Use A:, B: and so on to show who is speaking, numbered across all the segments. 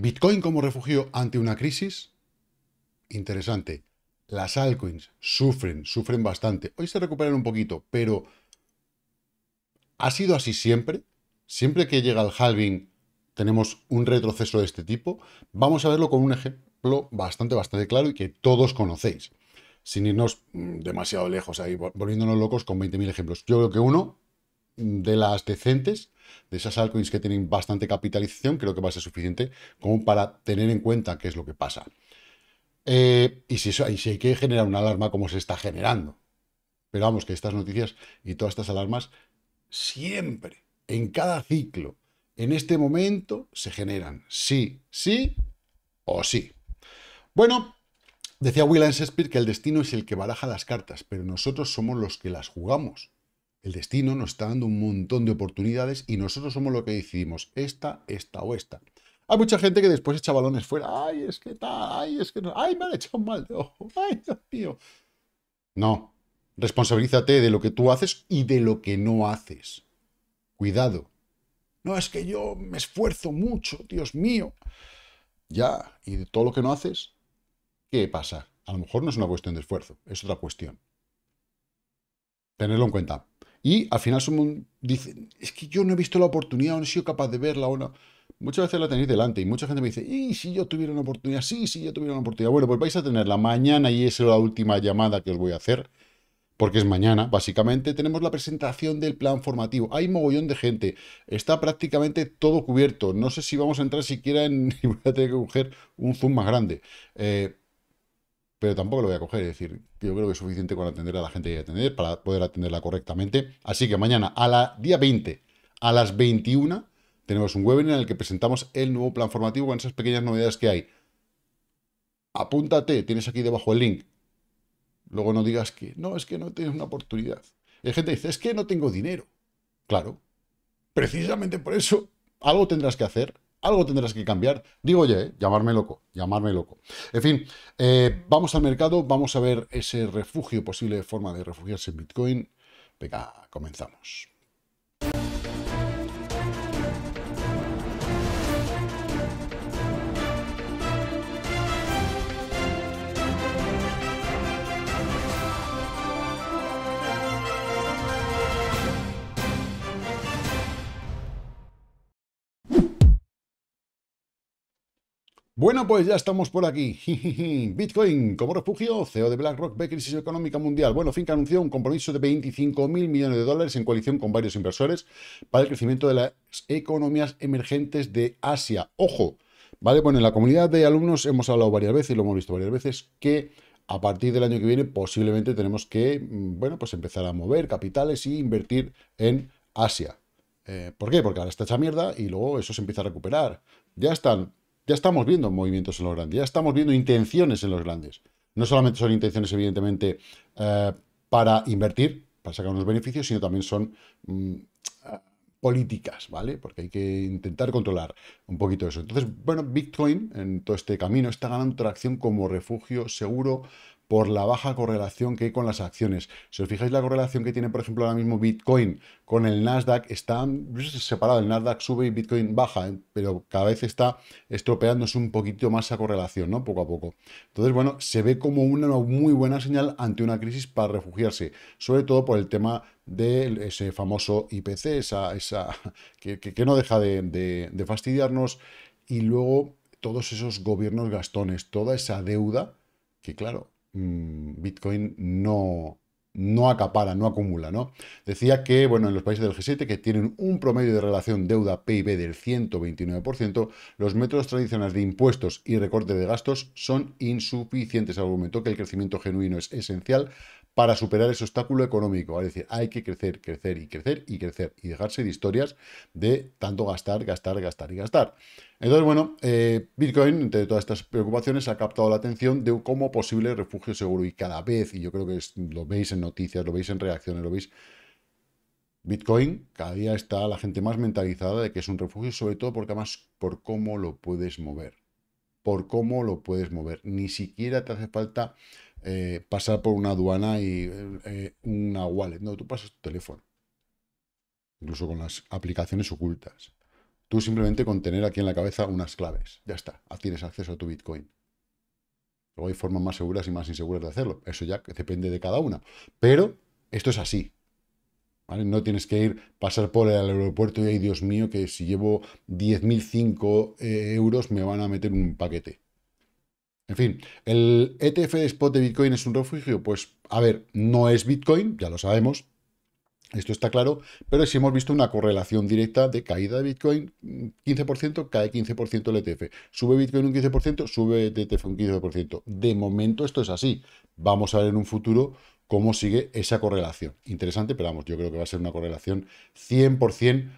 A: Bitcoin como refugio ante una crisis. Interesante. Las altcoins sufren, sufren bastante. Hoy se recuperan un poquito, pero ¿ha sido así siempre? Siempre que llega el halving tenemos un retroceso de este tipo. Vamos a verlo con un ejemplo bastante, bastante claro y que todos conocéis. Sin irnos mm, demasiado lejos ahí, volviéndonos locos con 20.000 ejemplos. Yo creo que uno de las decentes, de esas altcoins que tienen bastante capitalización, creo que va a ser suficiente como para tener en cuenta qué es lo que pasa. Eh, y, si si hay que generar una alarma como se está generando. Pero vamos, que estas noticias y todas estas alarmas siempre, en cada ciclo, en este momento, se generan. Sí, sí o sí. Bueno, decía William Shakespeare que el destino es el que baraja las cartas, pero nosotros somos los que las jugamos. El destino nos está dando un montón de oportunidades y nosotros somos lo que decidimos, esta, esta o esta. Hay mucha gente que después echa balones fuera. Ay, es que tal, ay, es que no, ay, me han echado mal de ojo, ay, Dios mío. No, responsabilízate de lo que tú haces y de lo que no haces. Cuidado. No, es que yo me esfuerzo mucho, Dios mío. Ya, y de todo lo que no haces, ¿qué pasa? A lo mejor no es una cuestión de esfuerzo, es otra cuestión. Tenerlo en cuenta. Y al final dicen, es que yo no he visto la oportunidad, no he sido capaz de verla o no. Muchas veces la tenéis delante y mucha gente me dice, y si yo tuviera una oportunidad, sí, si yo tuviera una oportunidad. Bueno, pues vais a tenerla mañana y esa es la última llamada que os voy a hacer, porque es mañana, básicamente. Tenemos la presentación del plan formativo. Hay mogollón de gente, está prácticamente todo cubierto. No sé si vamos a entrar siquiera en... voy a tener que coger un zoom más grande. Eh, pero tampoco lo voy a coger. Es decir, yo creo que es suficiente con atender a la gente que hay que atender para poder atenderla correctamente. Así que mañana, a la día 20, a las 21, tenemos un webinar en el que presentamos el nuevo plan formativo con esas pequeñas novedades que hay. Apúntate, tienes aquí debajo el link. Luego no digas que no, es que no tienes una oportunidad. Hay gente que dice, es que no tengo dinero. Claro, precisamente por eso algo tendrás que hacer algo tendrás que cambiar. Digo ya, eh, llamarme loco, llamarme loco. En fin, eh, vamos al mercado, vamos a ver ese refugio, posible forma de refugiarse en Bitcoin. Venga, comenzamos. Bueno, pues ya estamos por aquí. Bitcoin como refugio, CEO de BlackRock ve crisis económica mundial. Bueno, Finca anunció un compromiso de 25 mil millones de dólares en coalición con varios inversores para el crecimiento de las economías emergentes de Asia. Ojo, ¿vale? Bueno, en la comunidad de alumnos hemos hablado varias veces, y lo hemos visto varias veces, que a partir del año que viene posiblemente tenemos que, mm, bueno, pues empezar a mover capitales y invertir en Asia. Eh, ¿Por qué? Porque ahora está hecha mierda y luego eso se empieza a recuperar. Ya están ya estamos viendo movimientos en los grandes, ya estamos viendo intenciones en los grandes. No solamente son intenciones, evidentemente, eh, para invertir, para sacar unos beneficios, sino también son mm, ah, políticas, ¿vale? Porque hay que intentar controlar un poquito eso. Entonces, bueno, Bitcoin en todo este camino está ganando tracción como refugio seguro por la baja correlación que hay con las acciones. Si os fijáis la correlación que tiene, por ejemplo, ahora mismo Bitcoin con el Nasdaq, está separado, el Nasdaq sube y Bitcoin baja, ¿eh? pero cada vez está estropeándose un poquito más esa correlación, ¿no? Poco a poco. Entonces, bueno, se ve como una muy buena señal ante una crisis para refugiarse, sobre todo por el tema de ese famoso IPC, esa, esa que, no deja de, de fastidiarnos, y luego todos esos gobiernos gastones, toda esa deuda, que claro, Mm, Bitcoin no, no acapara, no acumula, ¿no? Decía que, bueno, en los países del G7 que tienen un promedio de relación deuda-PIB del 129%, los métodos tradicionales de impuestos y recorte de gastos son insuficientes. Argumentó que el crecimiento genuino es esencial para superar ese obstáculo económico. Es decir, hay que crecer, crecer y crecer y crecer y dejarse de historias de tanto gastar, gastar, gastar y gastar. Entonces, bueno, eh, Bitcoin, entre todas estas preocupaciones, ha captado la atención de cómo posible refugio seguro y cada vez, y yo creo que lo veis en noticias, lo veis en reacciones, lo veis Bitcoin, cada día está la gente más mentalizada de que es un refugio, sobre todo porque además por cómo lo puedes mover. Por cómo lo puedes mover. Ni siquiera te hace falta eh, pasar por una aduana y eh, una wallet. No, tú pasas tu teléfono. Incluso con las aplicaciones ocultas. Tú simplemente con tener aquí en la cabeza unas claves. Ya está. Tienes acceso a tu Bitcoin. Luego hay formas más seguras y más inseguras de hacerlo. Eso ya depende de cada una. Pero esto es así. ¿Vale? No tienes que ir, pasar por el aeropuerto y, ay, Dios mío, que si llevo 10.005 eh, euros me van a meter un paquete. En fin, ¿el ETF spot de Bitcoin es un refugio? Pues, a ver, no es Bitcoin, ya lo sabemos, esto está claro, pero si hemos visto una correlación directa de caída de Bitcoin, 15%, cae 15% el ETF. Sube Bitcoin un 15%, sube ETF un 15%. De momento esto es así. Vamos a ver en un futuro cómo sigue esa correlación. Interesante, pero vamos, yo creo que va a ser una correlación 100%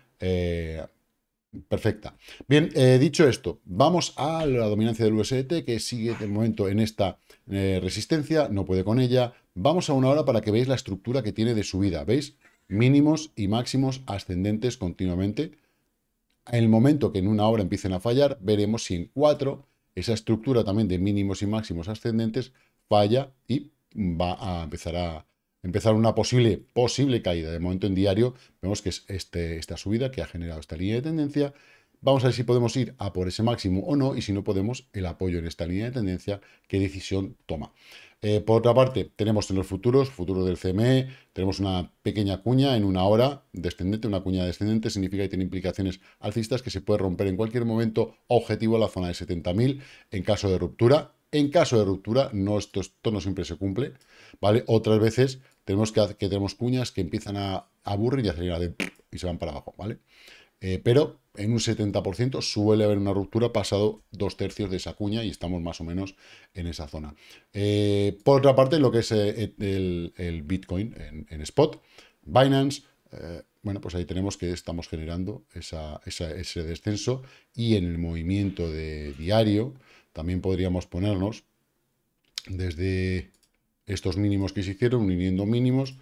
A: Perfecta. Bien, eh, dicho esto, vamos a la dominancia del USDT que sigue de momento en esta eh, resistencia, no puede con ella. Vamos a una hora para que veáis la estructura que tiene de subida. ¿Veis? Mínimos y máximos ascendentes continuamente. En el momento que en una hora empiecen a fallar, veremos si en cuatro esa estructura también de mínimos y máximos ascendentes falla y va a empezar a, empezar una posible, posible caída. De momento en diario vemos que es este, esta subida que ha generado esta línea de tendencia. Vamos a ver si podemos ir a por ese máximo o no, y si no podemos, el apoyo en esta línea de tendencia, qué decisión toma. Eh, por otra parte, tenemos en los futuros, futuro del CME, tenemos una pequeña cuña en una hora descendente, una cuña descendente significa que tiene implicaciones alcistas que se puede romper en cualquier momento objetivo a la zona de 70.000 en caso de ruptura. En caso de ruptura, no, esto, no siempre se cumple, ¿vale? Otras veces tenemos que, que tenemos cuñas que empiezan a, aburrir y a salir y se van para abajo, ¿vale? Eh, pero en un 70% suele haber una ruptura pasado dos tercios de esa cuña y estamos más o menos en esa zona. Eh, por otra parte, lo que es eh, el, Bitcoin en, spot, Binance, bueno, pues ahí tenemos que estamos generando ese descenso y en el movimiento de diario también podríamos ponernos desde estos mínimos que se hicieron uniendo mínimos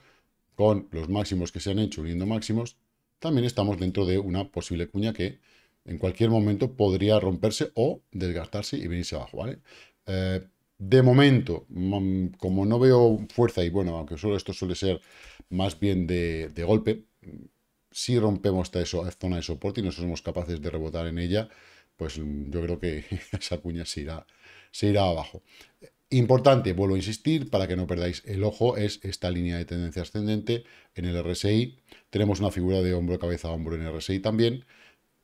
A: con los máximos que se han hecho uniendo máximos, también estamos dentro de una posible cuña que en cualquier momento podría romperse o desgastarse y venirse abajo, ¿vale? Eh, de momento, mm, como no veo fuerza, y bueno, aunque solo esto suele ser más bien de, golpe, si rompemos esta zona de soporte y no somos capaces de rebotar en ella, pues mm, yo creo que esa cuña se irá abajo. Importante, vuelvo a insistir, para que no perdáis el ojo, es esta línea de tendencia ascendente en el RSI. Tenemos una figura de hombro, cabeza, hombro en RSI también.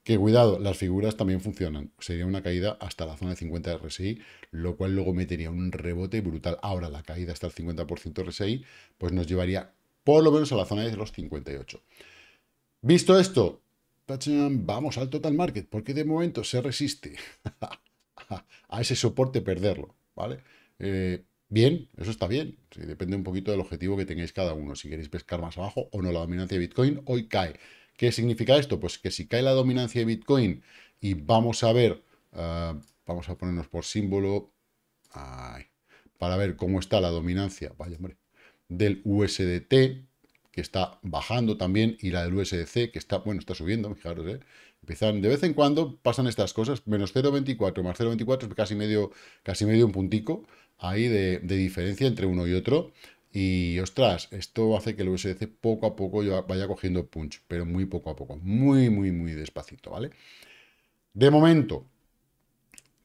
A: Que cuidado, las figuras también funcionan. Sería una caída hasta la zona de 50 de RSI, lo cual luego metería un rebote brutal. Ahora la caída hasta el 50% RSI, pues nos llevaría por lo menos a la zona de los 58. Visto esto, vamos al total market, porque de momento se resiste a ese soporte perderlo, ¿vale? Eh, bien, eso está bien. depende un poquito del objetivo que tengáis cada uno. Si queréis pescar más abajo o no, la dominancia de Bitcoin hoy cae. ¿Qué significa esto? Pues que si cae la dominancia de Bitcoin y vamos a ver, ah, vamos a ponernos por símbolo, para ver cómo está la dominancia, vaya del USDT, que está bajando también, y la del USDC, que está, bueno, está subiendo, fijaros, ¿eh? de vez en cuando pasan estas cosas, menos 0,24 más 0,24 es casi medio, casi medio un puntico ahí de, diferencia entre uno y otro. Y ostras, esto hace que el USDC poco a poco vaya cogiendo punch, pero muy poco a poco, muy, muy, muy despacito, ¿vale? De momento,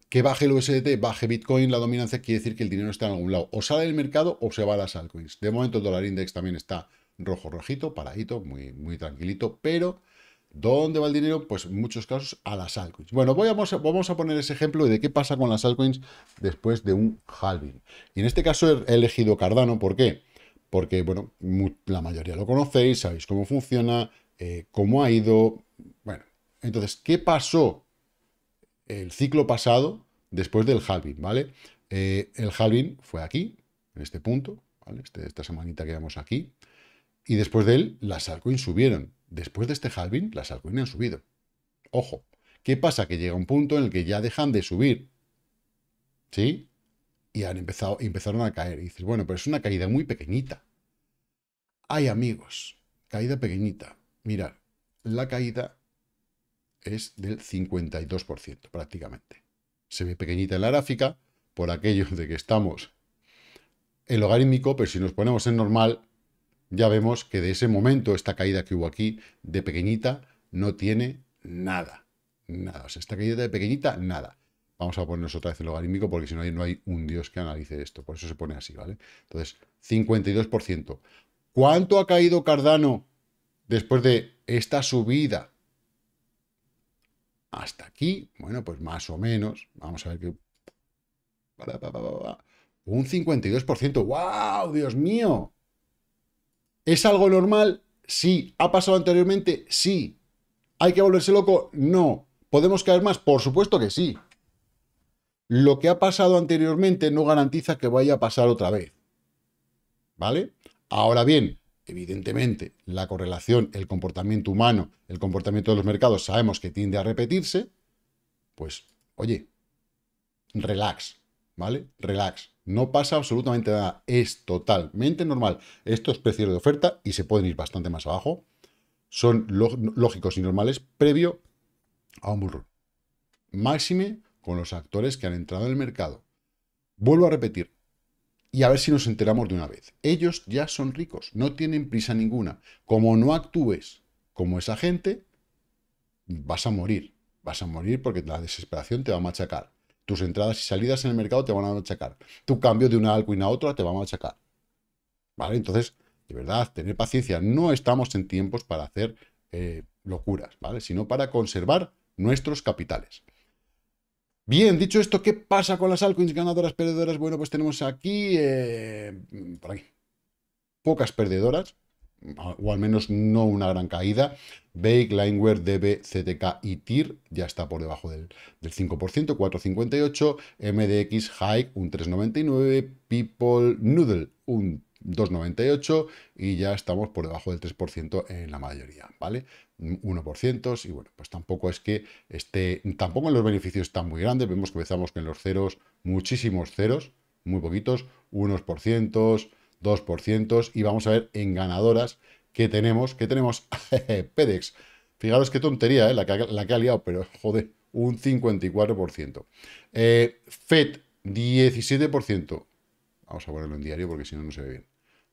A: que baje el USDT, baje Bitcoin, la dominancia quiere decir que el dinero está en algún lado. O sale del mercado o se va a las altcoins. De momento el dólar index también está rojo, rojito, paradito, muy, muy tranquilito, pero ¿Dónde va el dinero? Pues en muchos casos a las altcoins. Bueno, vamos a poner ese ejemplo de qué pasa con las altcoins después de un halving. Y en este caso he elegido Cardano, ¿por qué? Porque, bueno, la mayoría lo conocéis, sabéis cómo funciona, eh, cómo ha ido. Bueno, entonces, ¿qué pasó el ciclo pasado después del halving, ¿vale? Eh, el halving fue aquí, en este punto, ¿vale? Este, esta semanita que vemos aquí. Y después de él, las altcoins subieron. Después de este halving, las altcoins han subido. Ojo, ¿qué pasa? Que llega un punto en el que ya dejan de subir. ¿Sí? Y han empezado, empezaron a caer. Y dices, bueno, pero es una caída muy pequeñita. hay amigos, caída pequeñita. Mirad, la caída es del 52% prácticamente. Se ve pequeñita en la gráfica por aquello de que estamos en logarítmico, pero si nos ponemos en normal, ya vemos que de ese momento, esta caída que hubo aquí de pequeñita, no tiene nada. Nada. O sea, esta caída de pequeñita, nada. Vamos a ponernos otra vez el logarítmico porque si no, no hay un dios que analice esto. Por eso se pone así, ¿vale? Entonces, 52%. ¿Cuánto ha caído Cardano después de esta subida? Hasta aquí, bueno, pues más o menos. Vamos a ver qué... Un 52%. ¡Wow! ¡Dios mío! ¿Es algo normal? Sí. ¿Ha pasado anteriormente? Sí. ¿Hay que volverse loco? No. ¿Podemos caer más? Por supuesto que sí. Lo que ha pasado anteriormente no garantiza que vaya a pasar otra vez. ¿Vale? Ahora bien, evidentemente, la correlación, el comportamiento humano, el comportamiento de los mercados, sabemos que tiende a repetirse. Pues, oye, relax, ¿vale? Relax. No pasa absolutamente nada. Es totalmente normal. Estos precios de oferta, y se pueden ir bastante más abajo, son lógicos y normales previo a un burro Máxime con los actores que han entrado en el mercado. Vuelvo a repetir, y a ver si nos enteramos de una vez. Ellos ya son ricos, no tienen prisa ninguna. Como no actúes como esa gente, vas a morir. Vas a morir porque la desesperación te va a machacar. Tus entradas y salidas en el mercado te van a machacar. Tu cambio de una altcoin a otra te van a machacar. ¿Vale? Entonces, de verdad, tener paciencia. No estamos en tiempos para hacer eh, locuras, ¿vale? Sino para conservar nuestros capitales. Bien, dicho esto, ¿qué pasa con las altcoins ganadoras, perdedoras? Bueno, pues tenemos aquí, eh, por aquí, pocas perdedoras, o al menos no una gran caída. Bake, Lineware, DB, CTK y TIR ya está por debajo del, 5%, 4,58%, MDX, Hike un 3,99%, People, Noodle un 2,98% y ya estamos por debajo del 3% en la mayoría, ¿vale? 1% y bueno, pues tampoco es que esté, tampoco en los beneficios están muy grandes, vemos que empezamos con los ceros, muchísimos ceros, muy poquitos, unos por cientos, 2%. Y vamos a ver en ganadoras que tenemos, que tenemos PEDEX. Fijaros qué tontería, ¿eh? la, que, la, ha liado, pero joder, un 54%. Eh, FED, 17%. Vamos a ponerlo en diario porque si no, no se ve bien.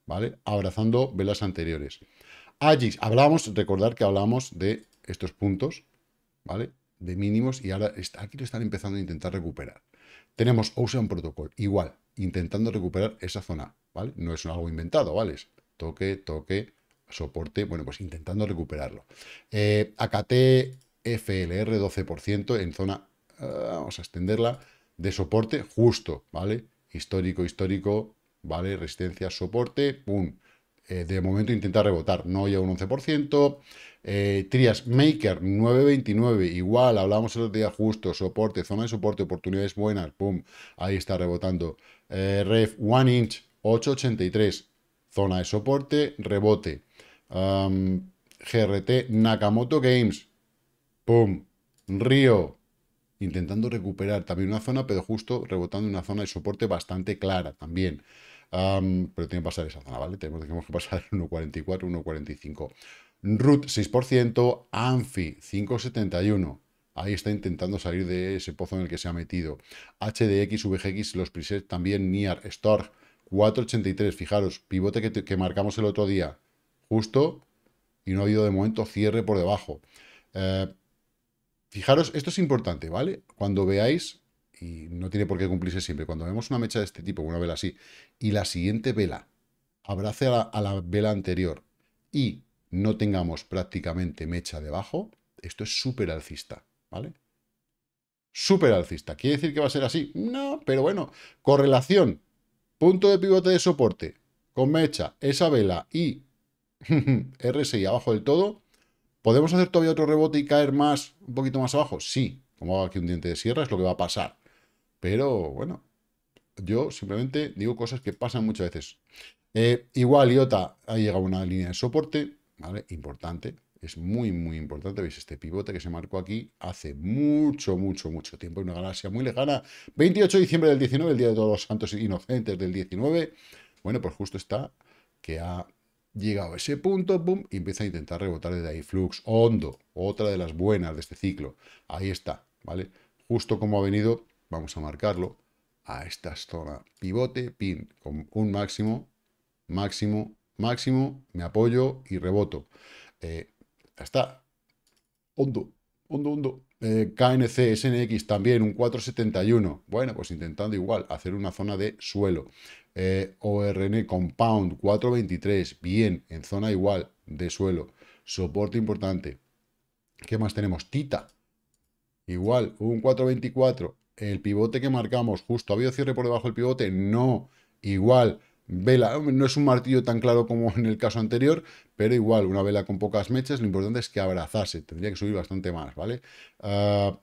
A: ¿Vale? Abrazando velas anteriores. Agis, hablábamos, recordar que hablábamos de estos puntos, ¿vale? De mínimos y ahora está, aquí lo están empezando a intentar recuperar. Tenemos Ocean Protocol, igual, intentando recuperar esa zona, ¿vale? No es algo inventado, ¿vale? toque, toque, soporte, bueno, pues intentando recuperarlo. AKT FLR 12% en zona, eh, vamos a extenderla, de soporte justo, ¿vale? Histórico, histórico, ¿vale? Resistencia, soporte, ¡pum! Eh, de momento intenta rebotar, no llega un 11%. Eh, Trias Maker 9.29, igual, hablábamos el otro día justo, soporte, zona de soporte, oportunidades buenas, ¡pum! Ahí está rebotando eh, ref 1 inch 883, zona de soporte, rebote. GRT Nakamoto Games, pum, Río, intentando recuperar también una zona, pero justo rebotando una zona de soporte bastante clara también. pero tiene que pasar esa zona, ¿vale? Tenemos, tenemos que pasar 1.44, 1.45. Root 6%, Anfi 5.71, ahí está intentando salir de ese pozo en el que se ha metido. HDX, VGX, los presets también, NIAR, Storg, 483, fijaros, pivote que, marcamos el otro día, justo, y no ha habido de momento cierre por debajo. Eh, fijaros, esto es importante, ¿vale? Cuando veáis, y no tiene por qué cumplirse siempre, cuando vemos una mecha de este tipo, una vela así, y la siguiente vela abrace a la vela anterior y no tengamos prácticamente mecha debajo, esto es súper alcista. ¿vale? Súper alcista. ¿Quiere decir que va a ser así? No, pero bueno, correlación, punto de pivote de soporte con mecha, esa vela y RSI abajo del todo, ¿podemos hacer todavía otro rebote y caer más, un poquito más abajo? Sí, como hago aquí un diente de sierra, es lo que va a pasar. Pero bueno, yo simplemente digo cosas que pasan muchas veces. Eh, igual, IOTA ha llegado una línea de soporte, ¿vale? Importante, es muy, muy importante. ¿Veis? Este pivote que se marcó aquí hace mucho, mucho, mucho tiempo. En una galaxia muy lejana. 28 de diciembre del 19, el Día de Todos los Santos Inocentes del 19. Bueno, pues justo está que ha llegado a ese punto, boom, y empieza a intentar rebotar desde ahí. Flux, hondo, otra de las buenas de este ciclo. Ahí está, ¿vale? Justo como ha venido, vamos a marcarlo a esta zona. Pivote, pin, con un máximo, máximo, máximo, me apoyo y reboto. Eh, ya está. Hondo, hondo, hondo. Eh, KNC, SNX también, un 471. Bueno, pues intentando igual hacer una zona de suelo. Eh, ORN Compound, 423. Bien, en zona igual de suelo. Soporte importante. ¿Qué más tenemos? Tita. Igual, un 424. El pivote que marcamos justo. ¿Ha habido cierre por debajo del pivote? No. Igual vela. No es un martillo tan claro como en el caso anterior, pero igual, una vela con pocas mechas, lo importante es que abrazase. Tendría que subir bastante más, ¿vale? Ah,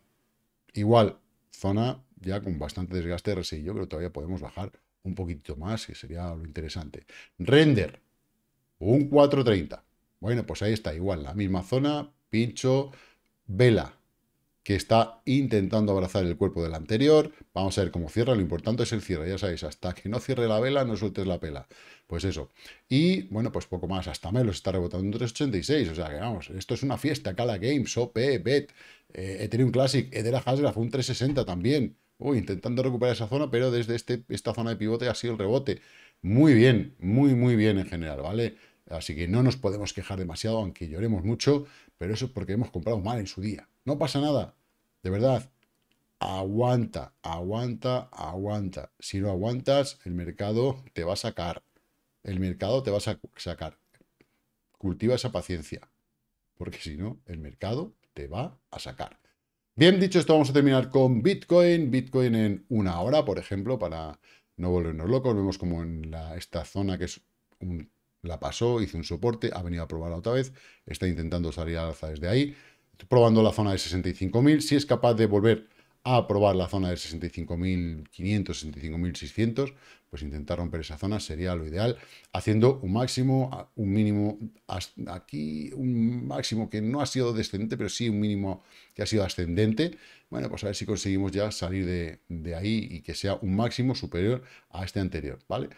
A: igual, zona ya con bastante desgaste de creo pero todavía podemos bajar un poquito más, que sería lo interesante. Render, un 430. Bueno, pues ahí está, igual, la misma zona, pincho, vela, que está intentando abrazar el cuerpo del anterior. Vamos a ver cómo cierra, lo importante es el cierre, ya sabéis, hasta que no cierre la vela, no sueltes la pela. Pues eso. Y bueno, pues poco más, hasta menos. está rebotando un 386, o sea que vamos, esto es una fiesta, Cala Games, OP, Bet, eh, Ethereum Classic, Edera Hasgraph, un 360 también. Uy, intentando recuperar esa zona, pero desde este, esta zona de pivote ha sido el rebote. Muy bien, muy, muy bien en general, ¿vale? Así que no nos podemos quejar demasiado, aunque lloremos mucho, pero eso es porque hemos comprado mal en su día. No pasa nada. De verdad. Aguanta, aguanta, aguanta. Si no aguantas, el mercado te va a sacar. El mercado te va a sacar. Cultiva esa paciencia. Porque si no, el mercado te va a sacar. Bien dicho esto, vamos a terminar con Bitcoin. Bitcoin en una hora, por ejemplo, para no volvernos locos. Vemos como en esta zona que es la pasó, hizo un soporte, ha venido a probarla otra vez, está intentando salir al alza desde ahí probando la zona de 65.000, si es capaz de volver a probar la zona de 65.500, 65.600, pues intentar romper esa zona sería lo ideal, haciendo un máximo, un mínimo, aquí un máximo que no ha sido descendente, pero sí un mínimo que ha sido ascendente. Bueno, pues a ver si conseguimos ya salir de, ahí y que sea un máximo superior a este anterior, ¿vale? vale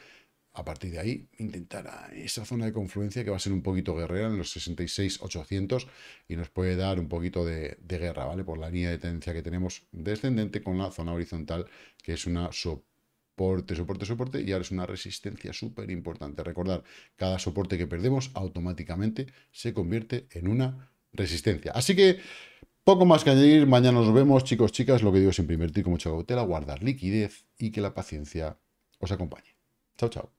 A: a partir de ahí intentará esa zona de confluencia que va a ser un poquito guerrera en los 66.800 y nos puede dar un poquito de, guerra, ¿vale? Por la línea de tendencia que tenemos descendente con la zona horizontal que es una soporte, soporte, soporte y ahora es una resistencia súper importante. Recordar, cada soporte que perdemos automáticamente se convierte en una resistencia. Así que... Poco más que añadir, mañana nos vemos, chicos, chicas. Lo que digo es invertir con mucha cautela, guardar liquidez y que la paciencia os acompañe. Chao, chao.